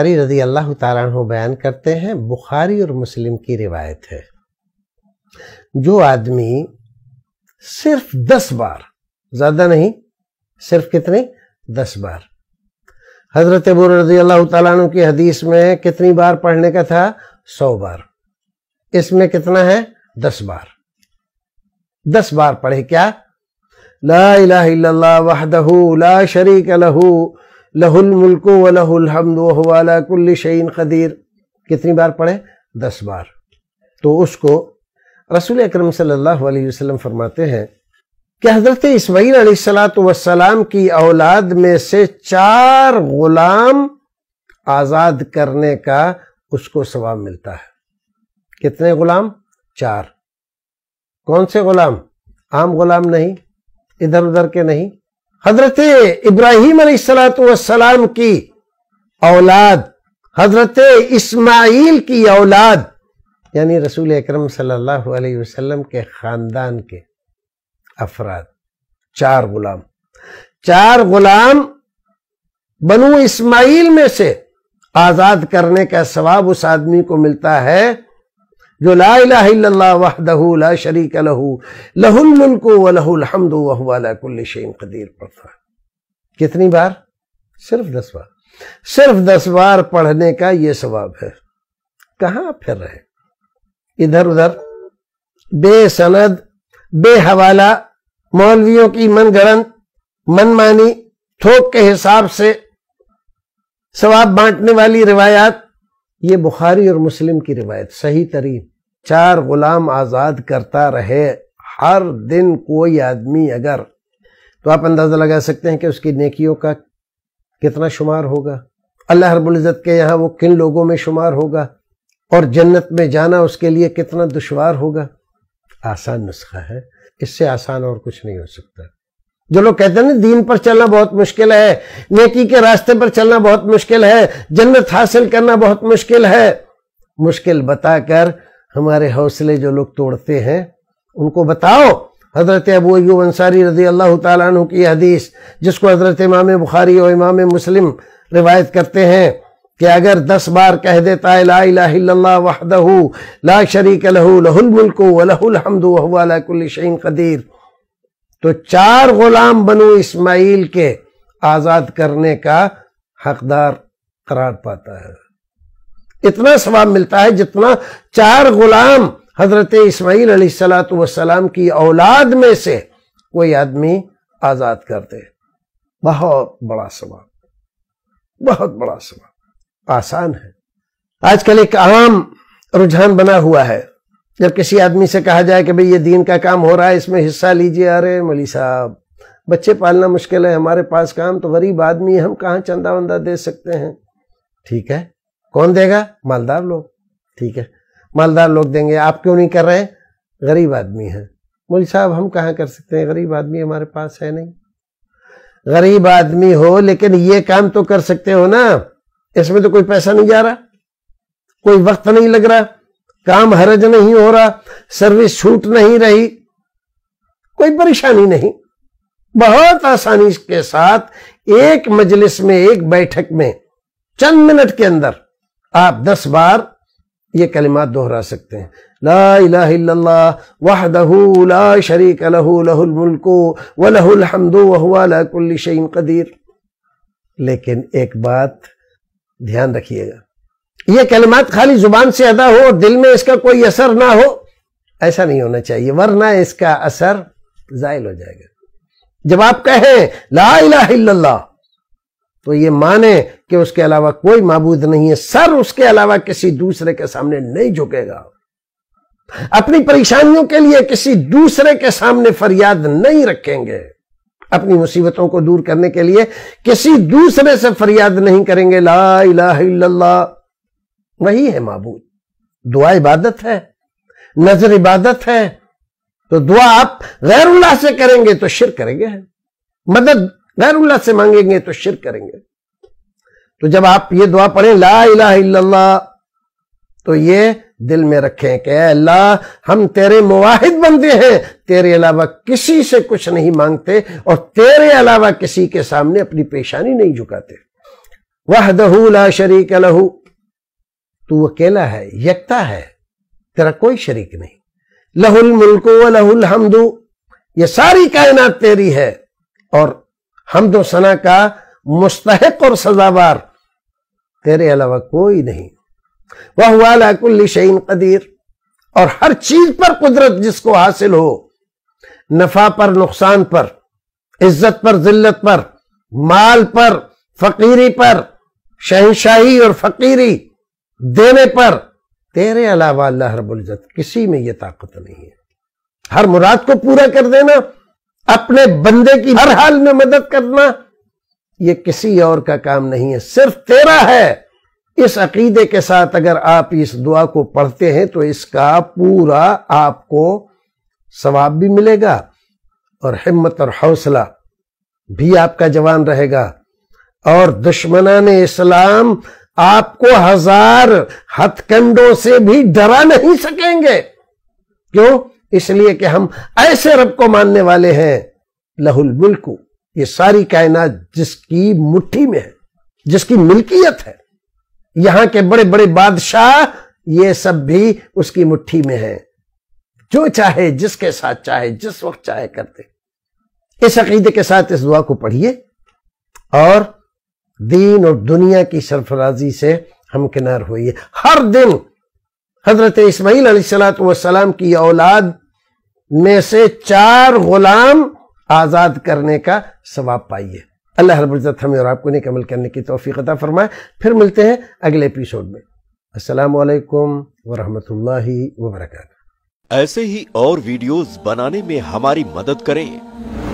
अरी रजी अल्लाह तु बयान करते हैं बुखारी और मुस्लिम की रिवायत है जो आदमी सिर्फ दस बार ज़्यादा नहीं सिर्फ कितने दस बार हज़रत अबू रजी अल्लाह तु की हदीस में कितनी बार पढ़ने का था सौ बार इसमें कितना है दस बार दस बार पढ़े क्या ला इला वाह शरीक लहू लहुल मुल्को व लहुल हमद वाला कुल्ल शहीन कदीर कितनी बार पढ़े दस बार तो उसको रसूल अक्रम सल्लल्लाहु अलैहि वसल्लम फरमाते हैं कि हज़रत इसमाईल सलाम की औलाद में से चार गुलाम आज़ाद करने का उसको सवाब मिलता है कितने गुलाम चार कौन से गुलाम आम गुलाम नहीं इधर उधर के नहीं हजरत इब्राहिम सलाम की औलाद हजरत इस्माइल की औलाद यानी रसूल अक्रम सलाम वसल्लम के ख़ानदान के अफराद चार गुलाम चार गुलाम बनु इस्माइल में से आज़ाद करने का सवाब उस आदमी को मिलता है जो ला वहदहू ला शरीक लहू लहुल मुल्क व लहुल हमद वहवालाकुल्लशन कदीर पढ़ता कितनी बार सिर्फ दस बार सिर्फ दस बार पढ़ने का ये सवाब है कहा फिर रहे इधर उधर बेसनद बेहवाला मौलवियों की मनगणन मनमानी थोक के हिसाब से सवाब बांटने वाली रिवायात ये बुखारी और मुस्लिम की रिवायत सही तरीन चार गुलाम आज़ाद करता रहे हर दिन कोई आदमी अगर तो आप अंदाज़ा लगा सकते हैं कि उसकी नेकियों का कितना शुमार होगा अल्लाह रबुल्ज़त के यहाँ वो किन लोगों में शुमार होगा और जन्नत में जाना उसके लिए कितना दुशवार होगा आसान नुस्खा है इससे आसान और कुछ नहीं हो सकता जो लोग कहते हैं ना दीन पर चलना बहुत मुश्किल है नेकी के रास्ते पर चलना बहुत मुश्किल है जन्नत हासिल करना बहुत मुश्किल है मुश्किल बताकर हमारे हौसले जो लोग तोड़ते हैं उनको बताओ हज़रत अबू अयूब अंसारी रजी अल्लाह तु की हदीस जिसको हज़रत इमाम बुखारी और इमाम मुस्लिम रिवायत करते हैं कि अगर दस बार कह देता है ला ला शरीक लहू लहुल मुल्क वलहुल हमदू वहुआकुल्शन कदीर तो चार गुलाम बनु इस्माइल के आज़ाद करने का हकदार करार पाता है इतना सवाब मिलता है जितना चार गुलाम हजरत इसमाइल सलाम की औलाद में से कोई आदमी आज़ाद कर दे बहुत बड़ा सवाल बहुत बड़ा सवाल आसान है आजकल एक आम रुझान बना हुआ है जब किसी आदमी से कहा जाए कि भाई ये दीन का काम हो रहा है इसमें हिस्सा लीजिए अरे मली साहब बच्चे पालना मुश्किल है हमारे पास काम तो गरीब आदमी हम कहाँ चंदा वंदा दे सकते हैं ठीक है कौन देगा मालदार लोग ठीक है मालदार लोग देंगे आप क्यों नहीं कर रहे हैं गरीब आदमी है मोदी साहब हम कहाँ कर सकते हैं गरीब आदमी हमारे पास है नहीं गरीब आदमी हो लेकिन ये काम तो कर सकते हो ना इसमें तो कोई पैसा नहीं जा रहा कोई वक्त नहीं लग रहा काम हरज नहीं हो रहा सर्विस छूट नहीं रही कोई परेशानी नहीं बहुत आसानी के साथ एक मजलिस में एक बैठक में चंद मिनट के अंदर आप दस बार ये कलिमात दोहरा सकते हैं ला इला वाहदहू ला शरीक लहू लहुल मुल्को व लहुल वहुआ कदीर लेकिन एक बात ध्यान रखिएगा ये कलिमात खाली जुबान से अदा हो और दिल में इसका कोई असर ना हो ऐसा नहीं होना चाहिए वरना इसका असर जायल हो जाएगा जब आप कहें ला इल्लल्लाह तो ये माने कि उसके अलावा कोई मबूद नहीं है सर उसके अलावा किसी दूसरे के सामने नहीं झुकेगा अपनी परेशानियों के लिए किसी दूसरे के सामने फरियाद नहीं रखेंगे अपनी मुसीबतों को दूर करने के लिए किसी दूसरे से फरियाद नहीं करेंगे ला इला वही है मबूद दुआ इबादत है नजर इबादत है तो दुआ आप गैरुल्लाह से करेंगे तो शिर करेंगे मदद गैरुल्ला से मांगेंगे तो शिर करेंगे तो जब आप ये दुआ पढ़ें ला इला तो ये दिल में रखें कि अल्लाह हम तेरे मुवाहिद बनते हैं तेरे अलावा किसी से कुछ नहीं मांगते और तेरे अलावा किसी के सामने अपनी पेशानी नहीं झुकाते वह दहू ला शरीक लहू तू अकेला है यकता है तेरा कोई शरीक नहीं लहुल मुल्को व लहुल हमदू ये सारी कायनात तेरी है और हमद तो सना का मुस्तक और सजावार तेरे अलावा कोई नहीं वह हुआ लाकुल शहीन कदीर और हर चीज पर कुदरत जिसको हासिल हो नफा पर नुकसान पर इज्जत पर जिल्लत पर माल पर फकीरी पर शहनशाही और फकीरी देने पर तेरे अलावा अल्लाह रबुल्जत किसी में यह ताकत नहीं है हर मुराद को पूरा कर देना अपने बंदे की हर हाल में मदद करना यह किसी और का काम नहीं है सिर्फ तेरा है इस अकीदे के साथ अगर आप इस दुआ को पढ़ते हैं तो इसका पूरा आपको सवाब भी मिलेगा और हिम्मत और हौसला भी आपका जवान रहेगा और दुश्मनान इस्लाम आपको हजार हथकंडों से भी डरा नहीं सकेंगे क्यों इसलिए कि हम ऐसे रब को मानने वाले हैं लहुल मुल्क ये सारी कायनात जिसकी मुट्ठी में है जिसकी मिल्कियत है यहां के बड़े बड़े बादशाह ये सब भी उसकी मुट्ठी में है जो चाहे जिसके साथ चाहे जिस वक्त चाहे करते इस अकीदे के साथ इस दुआ को पढ़िए और दीन और दुनिया की सरफराजी से हमकिनार होइए हर दिन हजरत सलात सलाम की औलाद में से चार गुलाम आजाद करने का सवाब पाइए अल्लाह हरबुल्जत हमें और आपको नहीं कमल करने की तोफ़ी फरमाए फिर मिलते हैं अगले एपिसोड में असलकम वरहमल वबरक ऐसे ही और वीडियोस बनाने में हमारी मदद करें